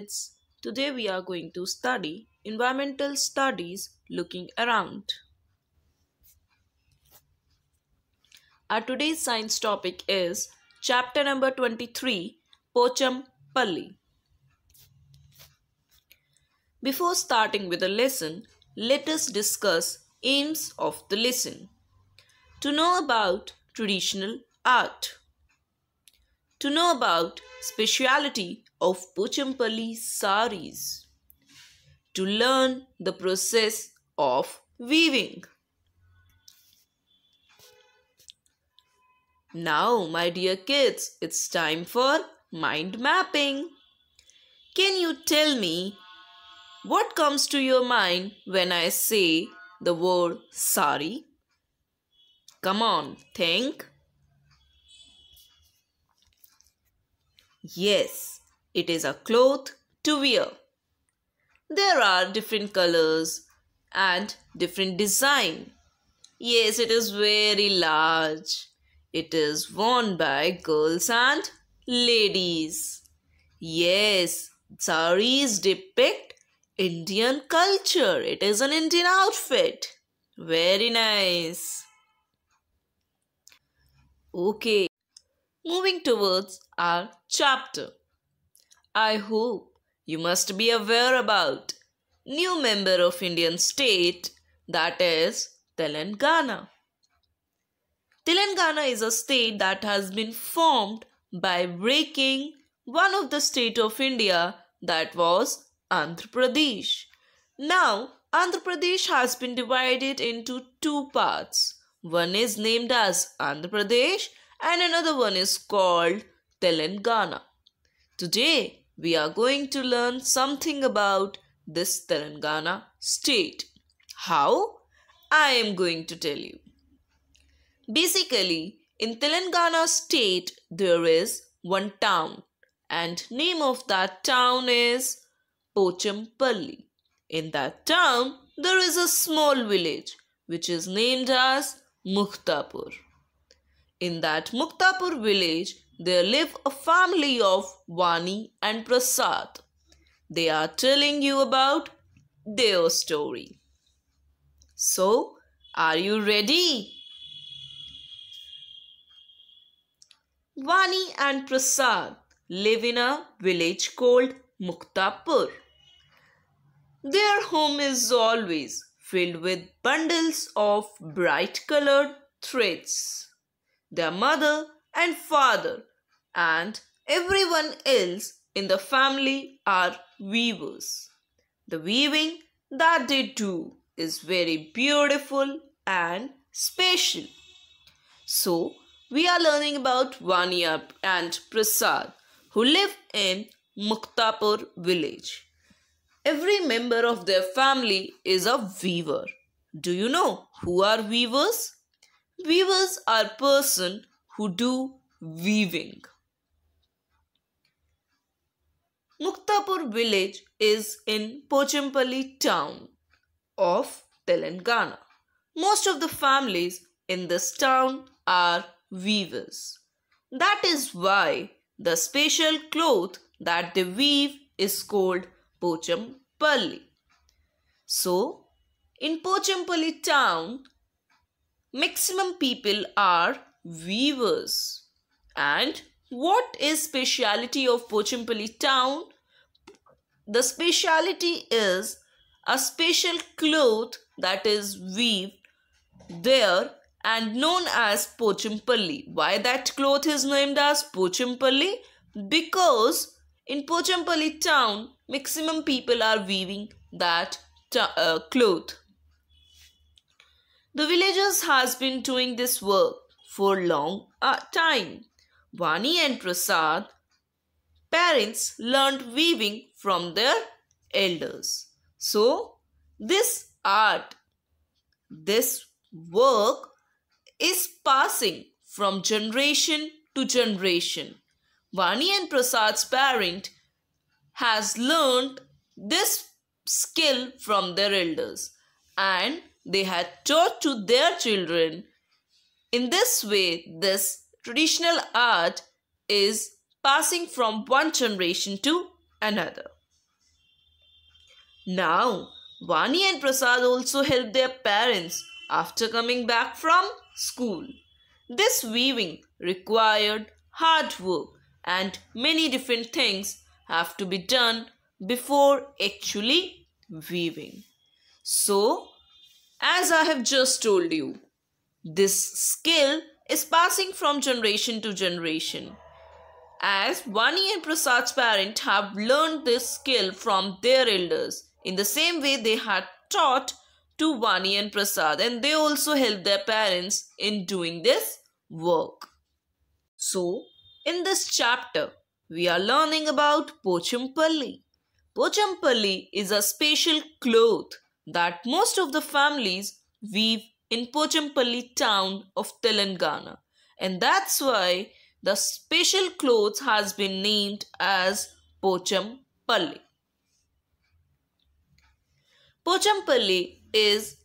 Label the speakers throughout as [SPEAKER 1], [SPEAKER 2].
[SPEAKER 1] kids. Today we are going to study environmental studies looking around. Our today's science topic is chapter number 23 Pochampalli. Before starting with the lesson, let us discuss aims of the lesson. To know about traditional art to know about speciality of Pochampally saris, to learn the process of weaving. Now, my dear kids, it's time for mind mapping. Can you tell me what comes to your mind when I say the word sari? Come on, think. Yes, it is a cloth to wear. There are different colors and different design. Yes, it is very large. It is worn by girls and ladies. Yes, saris depict Indian culture. It is an Indian outfit. Very nice. Okay. Moving towards our chapter. I hope you must be aware about new member of Indian state that is Telangana. Telangana is a state that has been formed by breaking one of the state of India that was Andhra Pradesh. Now, Andhra Pradesh has been divided into two parts. One is named as Andhra Pradesh and another one is called Telangana. Today, we are going to learn something about this Telangana state. How? I am going to tell you. Basically, in Telangana state, there is one town and name of that town is Pochampalli. In that town, there is a small village which is named as Mukhtapur. In that Muktapur village, there live a family of Vani and Prasad. They are telling you about their story. So, are you ready? Vani and Prasad live in a village called Muktapur. Their home is always filled with bundles of bright colored threads their mother and father, and everyone else in the family are weavers. The weaving that they do is very beautiful and special. So, we are learning about Vanya and Prasad who live in Muktapur village. Every member of their family is a weaver. Do you know who are weavers? Weavers are person who do weaving. Muktapur village is in Pochampally town of Telangana. Most of the families in this town are weavers. That is why the special cloth that they weave is called Pochampally. So, in Pochampally town, maximum people are weavers. And what is speciality of Pochampally town? The speciality is a special cloth that is weaved there and known as Pochampally. Why that cloth is named as Pochampally? Because in Pochampally town, maximum people are weaving that uh, cloth the villagers has been doing this work for long uh, time. Vani and Prasad parents learned weaving from their elders. So this art, this work is passing from generation to generation. Vani and Prasad's parent has learned this skill from their elders and they had taught to their children. In this way, this traditional art is passing from one generation to another. Now, Vani and Prasad also help their parents after coming back from school. This weaving required hard work and many different things have to be done before actually weaving. So, as I have just told you, this skill is passing from generation to generation. As Vani and Prasad's parents have learned this skill from their elders, in the same way they had taught to Vani and Prasad, and they also helped their parents in doing this work. So, in this chapter, we are learning about Pochampalli. Pochampalli is a special cloth that most of the families weave in Pochampalli town of Telangana. And that's why the special clothes has been named as Pochampalli. Pochampalli is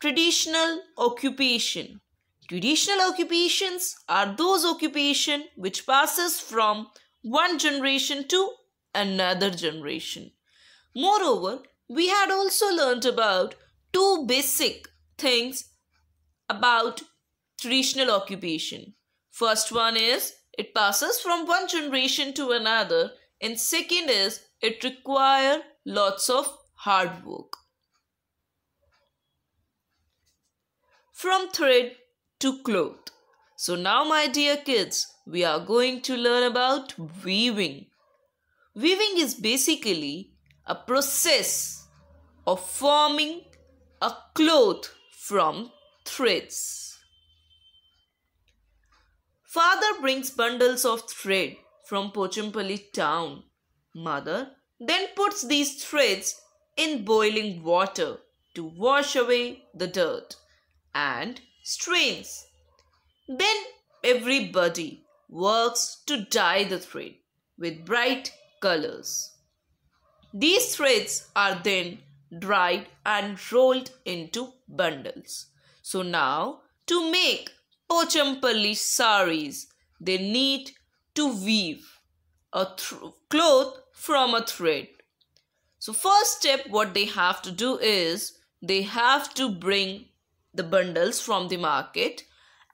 [SPEAKER 1] traditional occupation. Traditional occupations are those occupation which passes from one generation to another generation. Moreover, we had also learnt about two basic things about traditional occupation. First one is it passes from one generation to another and second is it require lots of hard work. From thread to cloth. So now my dear kids, we are going to learn about weaving. Weaving is basically a process of forming a cloth from threads. Father brings bundles of thread from Pochampally town. Mother then puts these threads in boiling water to wash away the dirt and strains. Then everybody works to dye the thread with bright colors. These threads are then dried and rolled into bundles. So now to make Pochampalli saris, they need to weave a cloth from a thread. So first step what they have to do is they have to bring the bundles from the market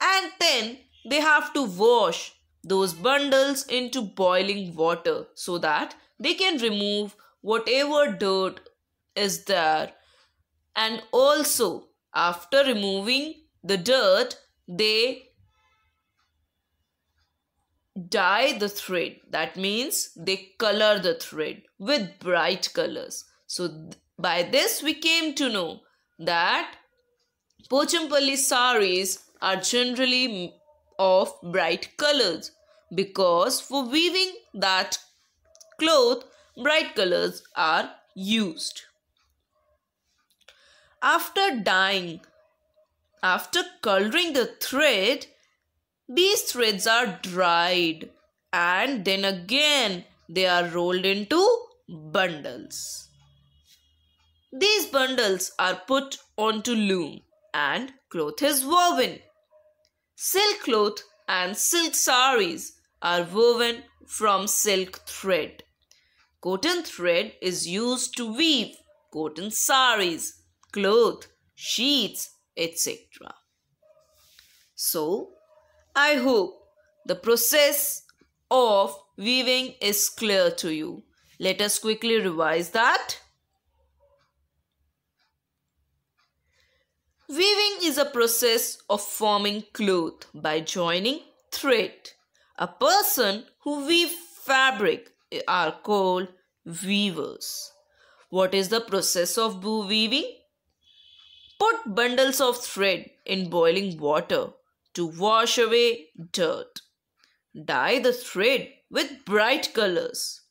[SPEAKER 1] and then they have to wash those bundles into boiling water so that they can remove whatever dirt is there. And also, after removing the dirt, they dye the thread. That means they color the thread with bright colors. So by this we came to know that Pochampalli saris are generally of bright colors because for weaving that cloth bright colors are used after dyeing. After coloring the thread, these threads are dried and then again they are rolled into bundles. These bundles are put onto loom and cloth is woven. Silk cloth and silk saris are woven from silk thread. Cotton thread is used to weave cotton saris clothes, sheets, etc. So, I hope the process of weaving is clear to you. Let us quickly revise that. Weaving is a process of forming cloth by joining thread. A person who weave fabric eh, are called weavers. What is the process of weaving? Put bundles of thread in boiling water to wash away dirt. Dye the thread with bright colors.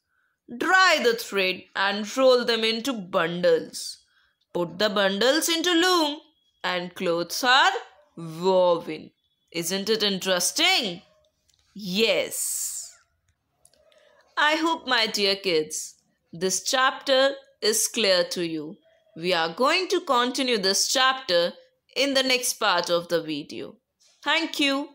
[SPEAKER 1] Dry the thread and roll them into bundles. Put the bundles into loom and clothes are woven. Isn't it interesting? Yes. I hope, my dear kids, this chapter is clear to you. We are going to continue this chapter in the next part of the video. Thank you.